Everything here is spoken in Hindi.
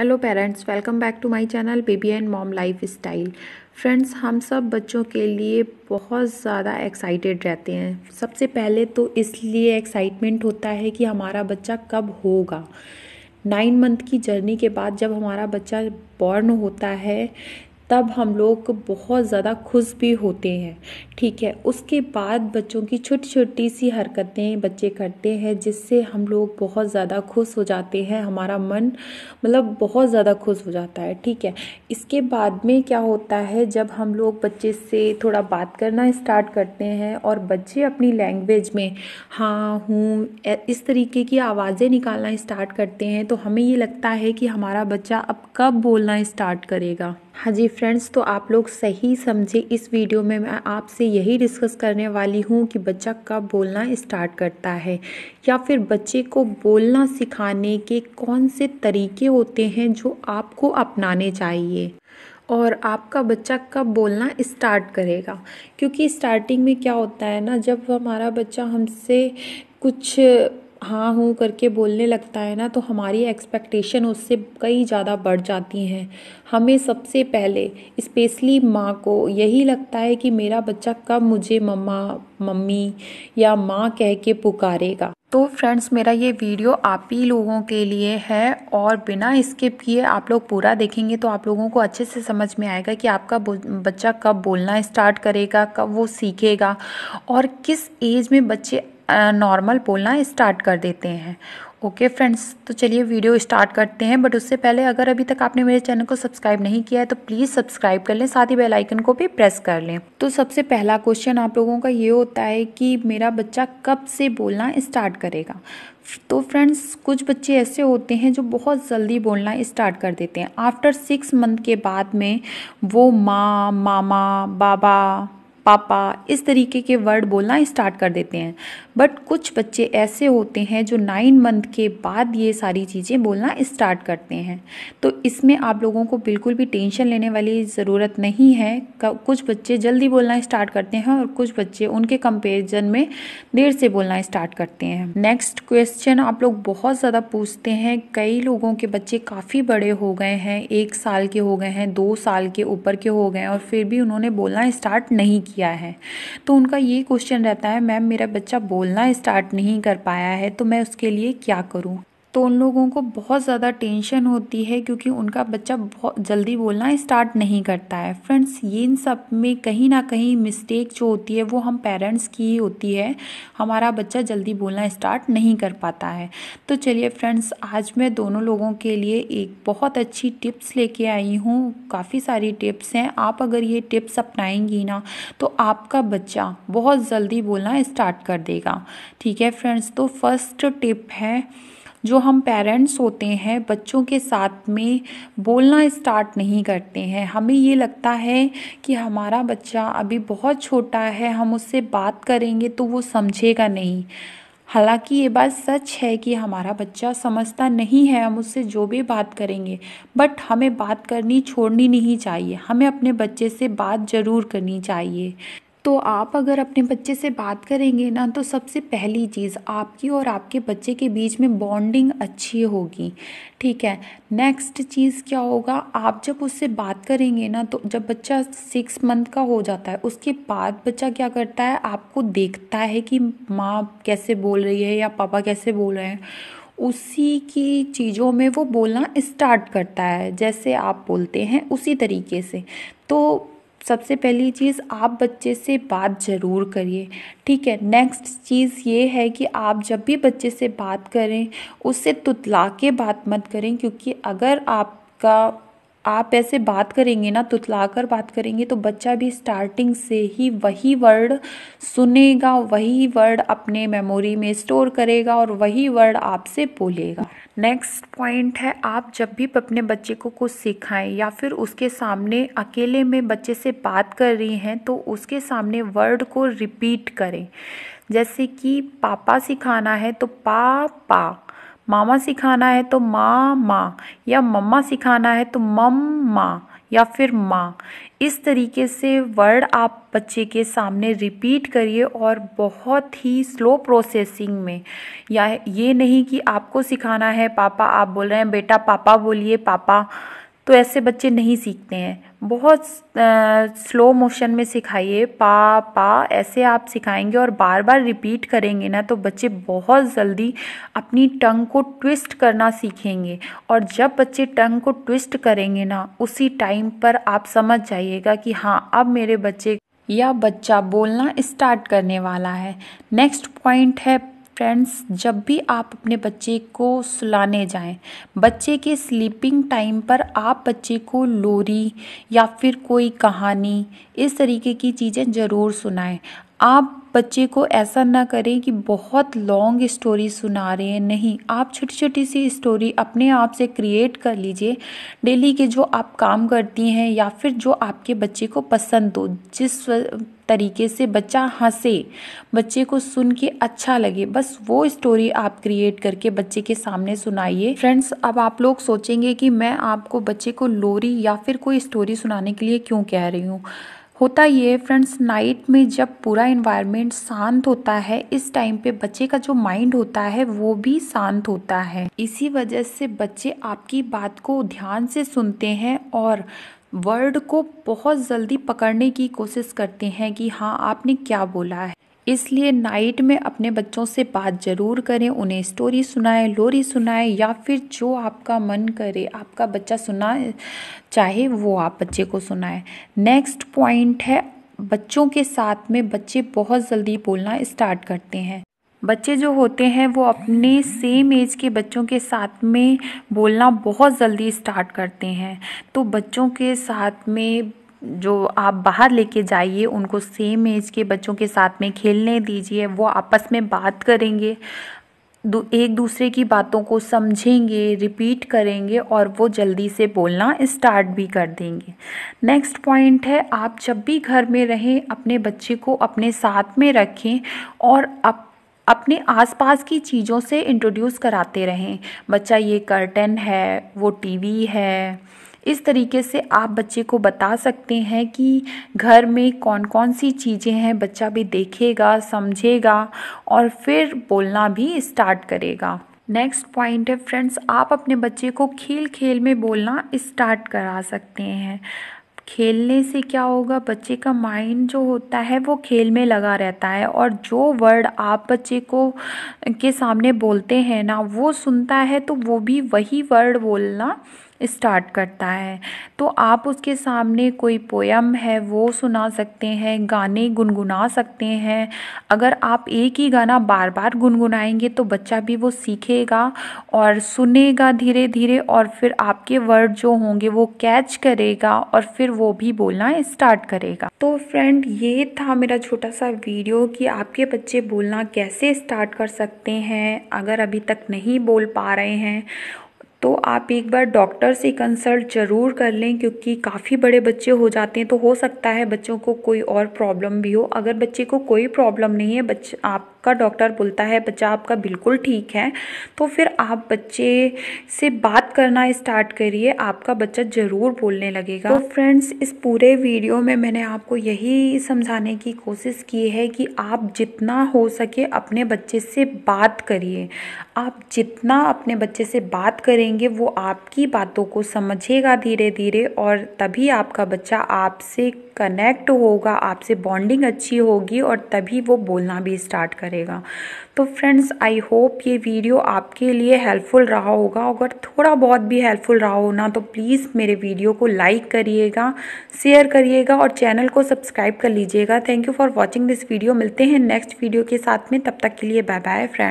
hello parents welcome back to my channel baby and mom lifestyle friends हम सब बच्चों के लिए बहुत ज़्यादा एक्साइटेड रहते हैं सबसे पहले तो इसलिए एक्साइटमेंट होता है कि हमारा बच्चा कब होगा नाइन मंथ की जर्नी के बाद जब हमारा बच्चा बॉर्न होता है तब हम लोग बहुत ज़्यादा खुश भी होते हैं ठीक है उसके बाद बच्चों की छोटी छोटी सी हरकतें बच्चे करते हैं जिससे हम लोग बहुत ज़्यादा खुश हो जाते हैं हमारा मन मतलब बहुत ज़्यादा खुश हो जाता है ठीक है इसके बाद में क्या होता है जब हम लोग बच्चे से थोड़ा बात करना स्टार्ट करते हैं और बच्चे अपनी लैंग्वेज में हाँ हूँ इस तरीके की आवाज़ें निकालना स्टार्ट करते हैं तो हमें ये लगता है कि हमारा बच्चा अब कब बोलना स्टार्ट करेगा हाँ जी फ्रेंड्स तो आप लोग सही समझे इस वीडियो में मैं आपसे यही डिस्कस करने वाली हूँ कि बच्चा कब बोलना स्टार्ट करता है या फिर बच्चे को बोलना सिखाने के कौन से तरीके होते हैं जो आपको अपनाने चाहिए और आपका बच्चा कब बोलना स्टार्ट करेगा क्योंकि स्टार्टिंग में क्या होता है ना जब हमारा बच्चा हमसे कुछ हाँ हूँ करके बोलने लगता है ना तो हमारी एक्सपेक्टेशन उससे कई ज़्यादा बढ़ जाती हैं हमें सबसे पहले स्पेशली माँ को यही लगता है कि मेरा बच्चा कब मुझे मम्मा मम्मी या माँ कह के पुकारेगा तो फ्रेंड्स मेरा ये वीडियो आप ही लोगों के लिए है और बिना स्किप किए आप लोग पूरा देखेंगे तो आप लोगों को अच्छे से समझ में आएगा कि आपका बच्चा कब बोलना स्टार्ट करेगा कब वो सीखेगा और किस एज में बच्चे नॉर्मल बोलना स्टार्ट कर देते हैं ओके okay, फ्रेंड्स तो चलिए वीडियो स्टार्ट करते हैं बट उससे पहले अगर अभी तक आपने मेरे चैनल को सब्सक्राइब नहीं किया है तो प्लीज़ सब्सक्राइब कर लें साथ ही बेल आइकन को भी प्रेस कर लें तो सबसे पहला क्वेश्चन आप लोगों का ये होता है कि मेरा बच्चा कब से बोलना स्टार्ट करेगा तो फ्रेंड्स कुछ बच्चे ऐसे होते हैं जो बहुत जल्दी बोलना स्टार्ट कर देते हैं आफ्टर सिक्स मंथ के बाद में वो माँ मामा बाबा पापा इस तरीके के वर्ड बोलना स्टार्ट कर देते हैं बट कुछ बच्चे ऐसे होते हैं जो नाइन मंथ के बाद ये सारी चीज़ें बोलना स्टार्ट करते हैं तो इसमें आप लोगों को बिल्कुल भी टेंशन लेने वाली ज़रूरत नहीं है कुछ बच्चे जल्दी बोलना स्टार्ट करते हैं और कुछ बच्चे उनके कंपेरिजन में देर से बोलना स्टार्ट करते हैं नेक्स्ट क्वेश्चन आप लोग बहुत ज़्यादा पूछते हैं कई लोगों के बच्चे काफ़ी बड़े हो गए हैं एक साल के हो गए हैं दो साल के ऊपर के हो गए हैं और फिर भी उन्होंने बोलना स्टार्ट नहीं किया किया है तो उनका ये क्वेश्चन रहता है मैम मेरा बच्चा बोलना स्टार्ट नहीं कर पाया है तो मैं उसके लिए क्या करूँ तो उन लोगों को बहुत ज़्यादा टेंशन होती है क्योंकि उनका बच्चा बहुत जल्दी बोलना स्टार्ट नहीं करता है फ्रेंड्स ये इन सब में कहीं ना कहीं मिस्टेक जो होती है वो हम पेरेंट्स की ही होती है हमारा बच्चा जल्दी बोलना स्टार्ट नहीं कर पाता है तो चलिए फ्रेंड्स आज मैं दोनों लोगों के लिए एक बहुत अच्छी टिप्स लेके आई हूँ काफ़ी सारी टिप्स हैं आप अगर ये टिप्स अपनाएंगी ना तो आपका बच्चा बहुत जल्दी बोलना स्टार्ट कर देगा ठीक है फ्रेंड्स तो फर्स्ट टिप है जो हम पेरेंट्स होते हैं बच्चों के साथ में बोलना स्टार्ट नहीं करते हैं हमें ये लगता है कि हमारा बच्चा अभी बहुत छोटा है हम उससे बात करेंगे तो वो समझेगा नहीं हालांकि ये बात सच है कि हमारा बच्चा समझता नहीं है हम उससे जो भी बात करेंगे बट हमें बात करनी छोड़नी नहीं चाहिए हमें अपने बच्चे से बात ज़रूर करनी चाहिए तो आप अगर अपने बच्चे से बात करेंगे ना तो सबसे पहली चीज़ आपकी और आपके बच्चे के बीच में बॉन्डिंग अच्छी होगी ठीक है नेक्स्ट चीज़ क्या होगा आप जब उससे बात करेंगे ना तो जब बच्चा सिक्स मंथ का हो जाता है उसके बाद बच्चा क्या करता है आपको देखता है कि माँ कैसे बोल रही है या पापा कैसे बोल रहे हैं उसी की चीज़ों में वो बोलना स्टार्ट करता है जैसे आप बोलते हैं उसी तरीके से तो सबसे पहली चीज़ आप बच्चे से बात ज़रूर करिए ठीक है नेक्स्ट चीज़ ये है कि आप जब भी बच्चे से बात करें उससे तुतला के बात मत करें क्योंकि अगर आपका आप ऐसे बात करेंगे ना तुतला कर बात करेंगे तो बच्चा भी स्टार्टिंग से ही वही वर्ड सुनेगा वही वर्ड अपने मेमोरी में स्टोर करेगा और वही वर्ड आपसे बोलेगा नेक्स्ट पॉइंट है आप जब भी अपने बच्चे को कुछ सिखाएं या फिर उसके सामने अकेले में बच्चे से बात कर रही हैं तो उसके सामने वर्ड को रिपीट करें जैसे कि पापा सिखाना है तो पा पा मामा सिखाना है तो माँ माँ या मम्मा सिखाना है तो मम माँ या फिर माँ इस तरीके से वर्ड आप बच्चे के सामने रिपीट करिए और बहुत ही स्लो प्रोसेसिंग में या ये नहीं कि आपको सिखाना है पापा आप बोल रहे हैं बेटा पापा बोलिए पापा तो ऐसे बच्चे नहीं सीखते हैं बहुत स्लो मोशन में सिखाइए पा पा ऐसे आप सिखाएंगे और बार बार रिपीट करेंगे ना तो बच्चे बहुत जल्दी अपनी टंग को ट्विस्ट करना सीखेंगे और जब बच्चे टंग को ट्विस्ट करेंगे ना उसी टाइम पर आप समझ जाइएगा कि हाँ अब मेरे बच्चे या बच्चा बोलना स्टार्ट करने वाला है नेक्स्ट पॉइंट है फ्रेंड्स जब भी आप अपने बच्चे को सुलाने जाएं बच्चे के स्लीपिंग टाइम पर आप बच्चे को लोरी या फिर कोई कहानी इस तरीके की चीज़ें ज़रूर सुनाएं आप बच्चे को ऐसा ना करें कि बहुत लॉन्ग स्टोरी सुना रहे हैं नहीं आप छोटी छोटी सी स्टोरी अपने आप से क्रिएट कर लीजिए डेली के जो आप काम करती हैं या फिर जो आपके बच्चे को पसंद हो जिस तरीके से बच्चा हंसे बच्चे को सुन के अच्छा लगे बस वो स्टोरी आप क्रिएट करके बच्चे के सामने सुनाइए फ्रेंड्स अब आप लोग सोचेंगे कि मैं आपको बच्चे को लोरी या फिर कोई स्टोरी सुनाने के लिए क्यों कह रही हूँ होता ये फ्रेंड्स नाइट में जब पूरा इन्वायरमेंट शांत होता है इस टाइम पे बच्चे का जो माइंड होता है वो भी शांत होता है इसी वजह से बच्चे आपकी बात को ध्यान से सुनते हैं और वर्ड को बहुत जल्दी पकड़ने की कोशिश करते हैं कि हाँ आपने क्या बोला है इसलिए नाइट में अपने बच्चों से बात ज़रूर करें उन्हें स्टोरी सुनाएं लोरी सुनाएं या फिर जो आपका मन करे आपका बच्चा सुना चाहे वो आप बच्चे को सुनाएं नेक्स्ट पॉइंट है बच्चों के साथ में बच्चे बहुत जल्दी बोलना स्टार्ट करते हैं बच्चे जो होते हैं वो अपने सेम एज के बच्चों के साथ में बोलना बहुत जल्दी स्टार्ट करते हैं तो बच्चों के साथ में जो आप बाहर लेके जाइए उनको सेम एज के बच्चों के साथ में खेलने दीजिए वो आपस में बात करेंगे एक दूसरे की बातों को समझेंगे रिपीट करेंगे और वो जल्दी से बोलना स्टार्ट भी कर देंगे नेक्स्ट पॉइंट है आप जब भी घर में रहें अपने बच्चे को अपने साथ में रखें और अप अपने आसपास की चीज़ों से इंट्रोड्यूस कराते रहें बच्चा ये कर्टन है वो टीवी है इस तरीके से आप बच्चे को बता सकते हैं कि घर में कौन कौन सी चीज़ें हैं बच्चा भी देखेगा समझेगा और फिर बोलना भी स्टार्ट करेगा नेक्स्ट पॉइंट है फ्रेंड्स आप अपने बच्चे को खेल खेल में बोलना स्टार्ट करा सकते हैं खेलने से क्या होगा बच्चे का माइंड जो होता है वो खेल में लगा रहता है और जो वर्ड आप बच्चे को के सामने बोलते हैं ना वो सुनता है तो वो भी वही वर्ड बोलना स्टार्ट करता है तो आप उसके सामने कोई पोयम है वो सुना सकते हैं गाने गुनगुना सकते हैं अगर आप एक ही गाना बार बार गुनगुनाएंगे तो बच्चा भी वो सीखेगा और सुनेगा धीरे धीरे और फिर आपके वर्ड जो होंगे वो कैच करेगा और फिर वो भी बोलना स्टार्ट करेगा तो फ्रेंड ये था मेरा छोटा सा वीडियो कि आपके बच्चे बोलना कैसे स्टार्ट कर सकते हैं अगर अभी तक नहीं बोल पा रहे हैं तो आप एक बार डॉक्टर से कंसल्ट ज़रूर कर लें क्योंकि काफ़ी बड़े बच्चे हो जाते हैं तो हो सकता है बच्चों को कोई और प्रॉब्लम भी हो अगर बच्चे को कोई प्रॉब्लम नहीं है बच्चे आप आपका डॉक्टर बोलता है बच्चा आपका बिल्कुल ठीक है तो फिर आप बच्चे से बात करना स्टार्ट करिए आपका बच्चा ज़रूर बोलने लगेगा तो फ्रेंड्स इस पूरे वीडियो में मैंने आपको यही समझाने की कोशिश की है कि आप जितना हो सके अपने बच्चे से बात करिए आप जितना अपने बच्चे से बात करेंगे वो आपकी बातों को समझेगा धीरे धीरे और तभी आपका बच्चा आपसे कनेक्ट होगा आपसे बॉन्डिंग अच्छी होगी और तभी वो बोलना भी स्टार्ट करेगा तो फ्रेंड्स आई होप ये वीडियो आपके लिए हेल्पफुल रहा होगा अगर थोड़ा बहुत भी हेल्पफुल रहा हो ना तो प्लीज़ मेरे वीडियो को लाइक करिएगा शेयर करिएगा और चैनल को सब्सक्राइब कर लीजिएगा thank you for watching this video मिलते हैं नेक्स्ट वीडियो के साथ में तब तक के लिए बाय बाय फ्रेंड